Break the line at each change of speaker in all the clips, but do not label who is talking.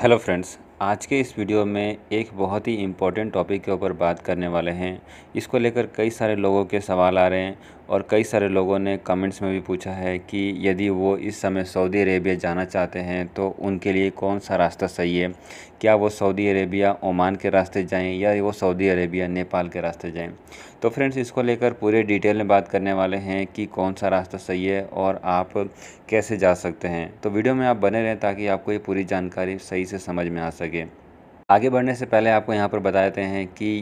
hello friends आज के इस वीडियो में एक बहुत ही इम्पोर्टेंट टॉपिक के ऊपर बात करने वाले हैं इसको लेकर कई सारे लोगों के सवाल आ रहे हैं और कई सारे लोगों ने कमेंट्स में भी पूछा है कि यदि वो इस समय सऊदी अरेबिया जाना चाहते हैं तो उनके लिए कौन सा रास्ता सही है क्या वो सऊदी अरेबिया ओमान के रास्ते जाएं या वो सऊदी अरेबिया नेपाल के रास्ते जाएं तो फ्रेंड्स इसको लेकर पूरे डिटेल में बात करने वाले हैं कि कौन सा रास्ता सही है और आप कैसे जा सकते हैं तो वीडियो में आप बने रहें ताकि आपको ये पूरी जानकारी सही से समझ में आ सके आगे बढ़ने से पहले आपको यहाँ पर बताते हैं कि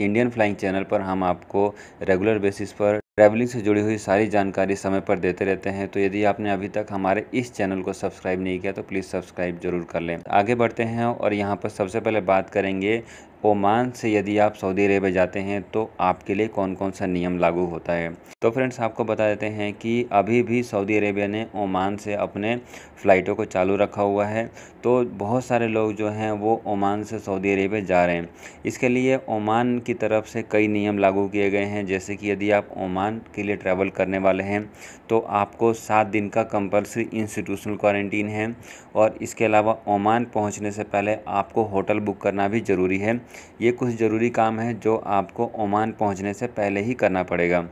इंडियन फ्लाइंग चैनल पर हम आपको रेगुलर बेसिस पर ट्रैवलिंग से जुड़ी हुई सारी जानकारी समय पर देते रहते हैं तो यदि आपने अभी तक हमारे इस चैनल को सब्सक्राइब नहीं किया तो प्लीज़ सब्सक्राइब जरूर कर लें आगे बढ़ते हैं और यहाँ पर सबसे पहले बात करेंगे ओमान से यदि आप सऊदी अरेबिया जाते हैं तो आपके लिए कौन कौन सा नियम लागू होता है तो फ्रेंड्स आपको बता देते हैं कि अभी भी सऊदी अरेबिया ने ओमान से अपने फ़्लाइटों को चालू रखा हुआ है तो बहुत सारे लोग जो हैं वो ओमान से सऊदी अरेबिया जा रहे हैं इसके लिए ओमान की तरफ से कई नियम लागू किए गए हैं जैसे कि यदि आप ओमान राजस्थान के लिए ट्रैवल करने वाले हैं तो आपको सात दिन का कंपलसरी इंस्टीट्यूशनल क्वारंटीन है और इसके अलावा ओमान पहुंचने से पहले आपको होटल बुक करना भी ज़रूरी है ये कुछ ज़रूरी काम है जो आपको ओमान पहुंचने से पहले ही करना पड़ेगा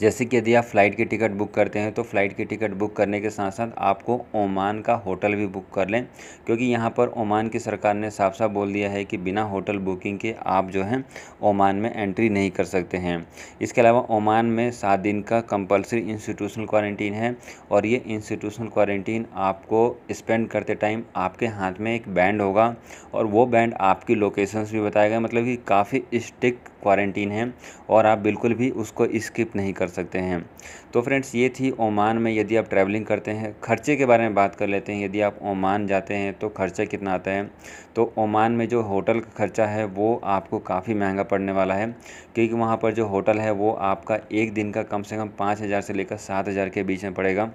जैसे कि यदि आप फ़्लाइट की टिकट बुक करते हैं तो फ़्लाइट की टिकट बुक करने के साथ साथ आपको ओमान का होटल भी बुक कर लें क्योंकि यहाँ पर ओमान की सरकार ने साफ साफ बोल दिया है कि बिना होटल बुकिंग के आप जो हैं ओमान में एंट्री नहीं कर सकते हैं इसके अलावा ओमान में सात दिन का कंपलसरी इंस्टीट्यूशनल क्वारंटीन है और ये इंस्टीट्यूशनल क्वारंटीन आपको स्पेंड करते टाइम आपके हाथ में एक बैंड होगा और वो बैंड आपकी लोकेशंस भी बताएगा मतलब कि काफ़ी स्ट्रिक्ट क्वारंटीन है और आप बिल्कुल भी उसको स्किप नहीं नहीं कर सकते हैं तो फ्रेंड्स ये थी ओमान में यदि आप ट्रैवलिंग करते हैं खर्चे के बारे में बात कर लेते हैं यदि आप ओमान जाते हैं तो खर्चा कितना आता है तो ओमान में जो होटल का खर्चा है वो आपको काफ़ी महंगा पड़ने वाला है क्योंकि वहाँ पर जो होटल है वो आपका एक दिन का कम से कम पाँच हज़ार से लेकर सात हज़ार के बीच में पड़ेगा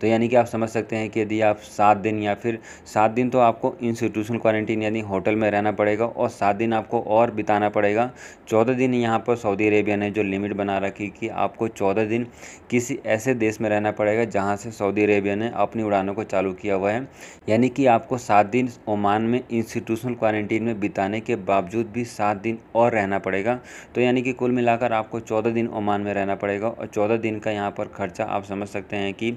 तो यानी कि आप समझ सकते हैं कि यदि आप सात दिन या फिर सात दिन तो आपको इंस्टीट्यूशनल क्वारंटीन यानी होटल में रहना पड़ेगा और सात दिन आपको और बिताना पड़ेगा चौदह दिन यहाँ पर सऊदी अरेबिया ने जो लिमिट बना रखी कि आपको चौदह दिन किसी ऐसे देश में रहना पड़ेगा जहाँ से सऊदी अरेबिया ने अपनी उड़ानों को चालू किया हुआ है यानी कि आपको सात दिन ओमान में इंस्टीट्यूशनल क्वारंटीन में बिताने के बावजूद भी सात दिन और रहना पड़ेगा तो यानी कि कुल मिलाकर आपको चौदह दिन ओमान में रहना पड़ेगा और चौदह दिन का यहाँ पर खर्चा आप समझ सकते हैं कि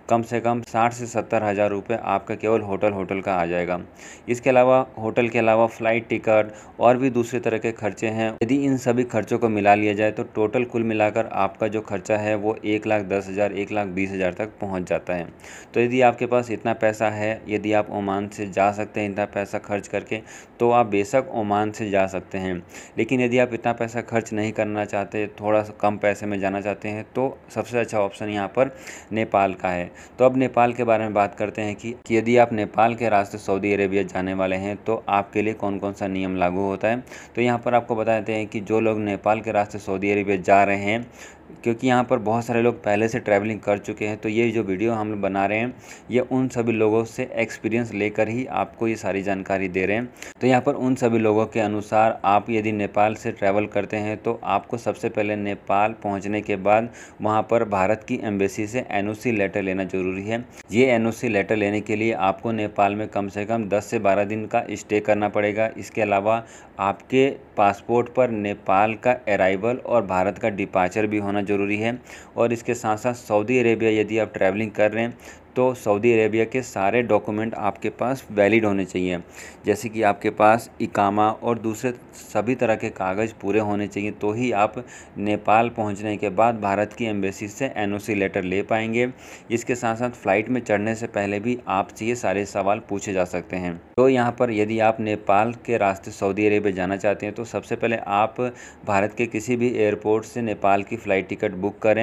कम से कम साठ से सत्तर हज़ार रुपये आपका केवल होटल होटल का आ जाएगा इसके अलावा होटल के अलावा फ़्लाइट टिकट और भी दूसरे तरह के खर्चे हैं यदि इन सभी खर्चों को मिला लिया जाए तो टोटल कुल मिलाकर आपका जो खर्चा है वो एक लाख दस हज़ार एक लाख बीस हज़ार तक पहुँच जाता है तो यदि आपके पास इतना पैसा है यदि आप ओमान से जा सकते हैं इतना पैसा खर्च करके तो आप बेशक ओमान से जा सकते हैं लेकिन यदि आप इतना पैसा खर्च नहीं करना चाहते थोड़ा कम पैसे में जाना चाहते हैं तो सबसे अच्छा ऑप्शन यहाँ पर नेपाल का है तो अब नेपाल के बारे में बात करते हैं कि, यदि आप नेपाल के रास्ते सऊदी अरेबिया जाने वाले हैं तो आपके लिए कौन कौन सा नियम लागू होता है तो यहाँ पर आपको बता देते हैं कि जो लोग नेपाल के रास्ते सऊदी अरेबिया जा रहे हैं क्योंकि यहाँ पर बहुत सारे लोग पहले से ट्रैवलिंग कर चुके हैं तो ये जो वीडियो हम बना रहे हैं ये उन सभी लोगों से एक्सपीरियंस लेकर ही आपको ये सारी जानकारी दे रहे हैं तो यहाँ पर उन सभी लोगों के अनुसार आप यदि नेपाल से ट्रैवल करते हैं तो आपको सबसे पहले नेपाल पहुँचने के बाद वहाँ पर भारत की एम्बेसी से एन लेटर लेना ज़रूरी है ये एन लेटर लेने के लिए आपको नेपाल में कम से कम दस से बारह दिन का स्टे करना पड़ेगा इसके अलावा आपके पासपोर्ट पर नेपाल का अराइवल और भारत का डिपार्चर भी होना करना ज़रूरी है और इसके साथ साथ सऊदी अरेबिया यदि आप ट्रैवलिंग कर रहे हैं तो सऊदी अरेबिया के सारे डॉक्यूमेंट आपके पास वैलिड होने चाहिए जैसे कि आपके पास इकामा और दूसरे सभी तरह के कागज़ पूरे होने चाहिए तो ही आप नेपाल पहुंचने के बाद भारत की एम्बेसी से एनओसी लेटर ले पाएंगे इसके साथ साथ फ़्लाइट में चढ़ने से पहले भी आपसे ये सारे सवाल पूछे जा सकते हैं तो यहाँ पर यदि आप नेपाल के रास्ते सऊदी अरेबिया जाना चाहते हैं तो सबसे पहले आप भारत के किसी भी एयरपोर्ट से नेपाल की फ़्लाइट टिकट बुक करें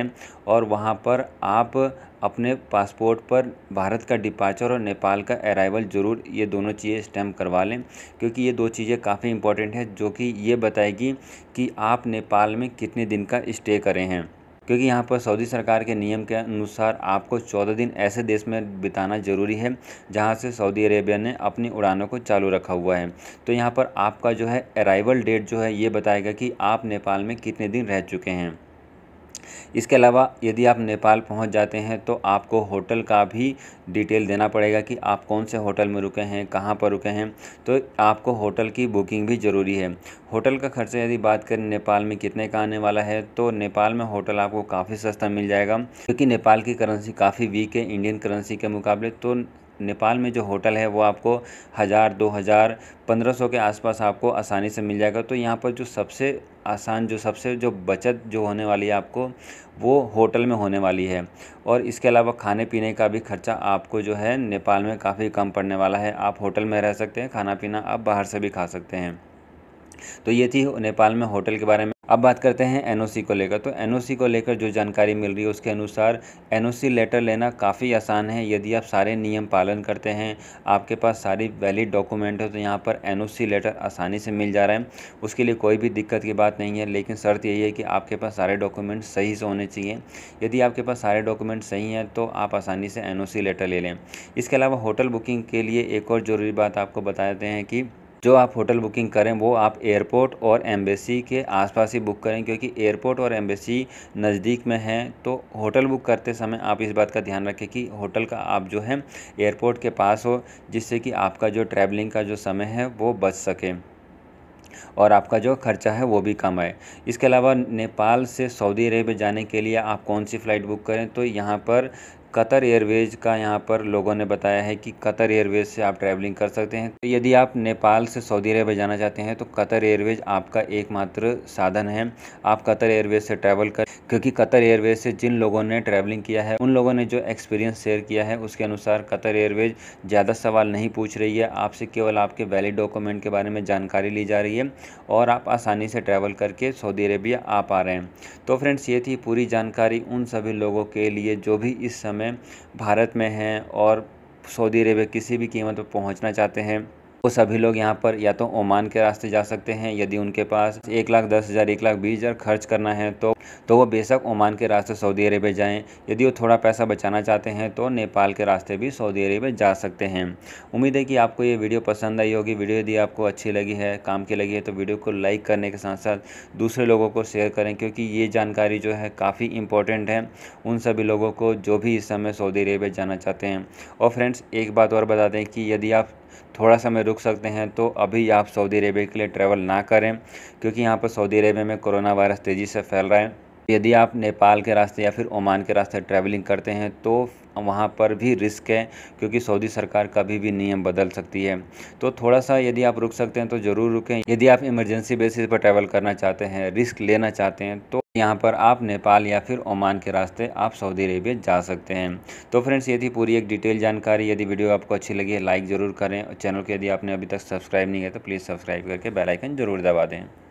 और वहाँ पर आप अपने पासपोर्ट पर भारत का डिपार्चर और नेपाल का अराइवल ज़रूर ये दोनों चीज़ें स्टैम्प करवा लें क्योंकि ये दो चीज़ें काफ़ी इंपॉर्टेंट हैं जो कि ये बताएगी कि आप नेपाल में कितने दिन का स्टे करें हैं क्योंकि यहाँ पर सऊदी सरकार के नियम के अनुसार आपको चौदह दिन ऐसे देश में बिताना ज़रूरी है जहाँ से सऊदी अरेबिया ने अपनी उड़ानों को चालू रखा हुआ है तो यहाँ पर आपका जो है अराइवल डेट जो है ये बताएगा कि आप नेपाल में कितने दिन रह चुके हैं इसके अलावा यदि आप नेपाल पहुंच जाते हैं तो आपको होटल का भी डिटेल देना पड़ेगा कि आप कौन से होटल में रुके हैं कहां पर रुके हैं तो आपको होटल की बुकिंग भी ज़रूरी है होटल का खर्चा यदि बात करें नेपाल में कितने का आने वाला है तो नेपाल में होटल आपको काफ़ी सस्ता मिल जाएगा क्योंकि नेपाल की करेंसी काफ़ी वीक है इंडियन करेंसी के मुकाबले तो नेपाल में जो होटल है वो आपको हज़ार दो हज़ार पंद्रह सौ के आसपास आपको आसानी से मिल जाएगा तो यहाँ पर जो सबसे आसान जो सबसे जो बचत जो होने वाली है आपको वो होटल में होने वाली है और इसके अलावा खाने पीने का भी खर्चा आपको जो है नेपाल में काफ़ी कम पड़ने वाला है आप होटल में रह सकते हैं खाना पीना आप बाहर से भी खा सकते हैं तो ये थी नेपाल में होटल के बारे में अब बात करते हैं एनओसी को लेकर तो एनओसी को लेकर जो जानकारी मिल रही है उसके अनुसार एनओसी लेटर लेना काफ़ी आसान है यदि आप सारे नियम पालन करते हैं आपके पास सारी वैलिड डॉक्यूमेंट हो तो यहाँ पर एनओसी लेटर आसानी से मिल जा रहा है उसके लिए कोई भी दिक्कत की बात नहीं है लेकिन शर्त यही है कि आपके पास सारे डॉक्यूमेंट सही से होने चाहिए यदि आपके पास सारे डॉक्यूमेंट सही हैं तो आप आसानी से एन लेटर ले लें इसके अलावा होटल बुकिंग के लिए एक और ज़रूरी बात आपको बता देते हैं कि जो आप होटल बुकिंग करें वो आप एयरपोर्ट और एम्बेसी के आसपास ही बुक करें क्योंकि एयरपोर्ट और एम्बेसी नज़दीक में है तो होटल बुक करते समय आप इस बात का ध्यान रखें कि होटल का आप जो है एयरपोर्ट के पास हो जिससे कि आपका जो ट्रैवलिंग का जो समय है वो बच सके और आपका जो खर्चा है वो भी कम है इसके अलावा नेपाल से सऊदी अरेबिया जाने के लिए आप कौन सी फ़्लाइट बुक करें तो यहाँ पर कतर एयरवेज का यहाँ पर लोगों ने बताया है कि कतर एयरवेज से आप ट्रैवलिंग कर सकते हैं तो यदि आप नेपाल से सऊदी अरब जाना चाहते हैं तो कतर एयरवेज आपका एकमात्र साधन है आप कतर एयरवेज से ट्रैवल कर क्योंकि कतर एयरवेज से जिन लोगों ने ट्रैवलिंग किया है उन लोगों ने जो एक्सपीरियंस शेयर किया है उसके अनुसार कतर एयरवेज ज़्यादा सवाल नहीं पूछ रही है आपसे केवल आपके वैलिड डॉक्यूमेंट के बारे में जानकारी ली जा रही है और आप आसानी से ट्रैवल करके सऊदी अरेबिया आ पा रहे हैं तो फ्रेंड्स ये थी पूरी जानकारी उन सभी लोगों के लिए जो भी इस समय में भारत में हैं और सऊदी अरेबिया किसी भी कीमत पर पहुंचना चाहते हैं वो सभी लोग यहाँ पर या तो ओमान के रास्ते जा सकते हैं यदि उनके पास एक लाख दस हज़ार एक लाख बीस हज़ार खर्च करना है तो तो वो बेशक ओमान के रास्ते सऊदी अरेबिया जाएं यदि वो थोड़ा पैसा बचाना चाहते हैं तो नेपाल के रास्ते भी सऊदी अरेबिया जा सकते हैं उम्मीद है कि आपको ये वीडियो पसंद आई होगी वीडियो यदि आपको अच्छी लगी है काम की लगी है तो वीडियो को लाइक करने के साथ साथ दूसरे लोगों को शेयर करें क्योंकि ये जानकारी जो है काफ़ी इंपॉर्टेंट है उन सभी लोगों को जो भी इस समय सऊदी अरेबिया जाना चाहते हैं और फ्रेंड्स एक बात और बता दें कि यदि आप थोड़ा समय रुक सकते हैं तो अभी आप सऊदी अरेबिया के लिए ट्रैवल ना करें क्योंकि यहाँ पर सऊदी अरेबिया में कोरोना वायरस तेज़ी से फैल रहा है यदि आप नेपाल के रास्ते या फिर ओमान के रास्ते ट्रैवलिंग करते हैं तो वहाँ पर भी रिस्क है क्योंकि सऊदी सरकार कभी भी नियम बदल सकती है तो थोड़ा सा यदि आप रुक सकते हैं तो ज़रूर रुकें यदि आप इमरजेंसी बेसिस पर ट्रैवल करना चाहते हैं रिस्क लेना चाहते हैं तो यहाँ पर आप नेपाल या फिर ओमान के रास्ते आप सऊदी अरेबिया जा सकते हैं तो फ्रेंड्स ये थी पूरी एक डिटेल जानकारी यदि वीडियो आपको अच्छी लगी है लाइक ज़रूर करें और चैनल को यदि आपने अभी तक सब्सक्राइब नहीं किया तो प्लीज़ सब्सक्राइब करके बेलाइकन ज़रूर दबा दें